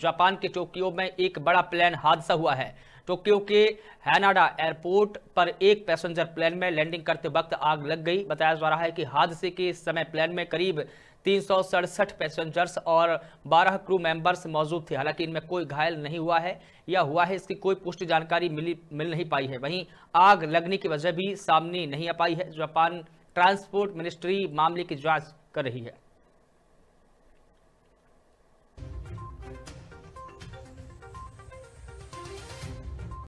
Japan के Tokyo में एक बड़ा प्लेन हादसा हुआ है टोक्यो के हैनाडा एयरपोर्ट पर एक पैसेंजर प्लेन में लैंडिंग करते वक्त आग लग गई बताया जा रहा है कि हादसे के समय प्लेन में करीब तीन पैसेंजर्स और 12 क्रू मेंबर्स मौजूद थे हालांकि इनमें कोई घायल नहीं हुआ है या हुआ है इसकी कोई पुष्टि जानकारी मिली मिल नहीं पाई है वहीं आग लगने की वजह भी सामने नहीं आ पाई है जापान ट्रांसपोर्ट मिनिस्ट्री मामले की जाँच कर रही है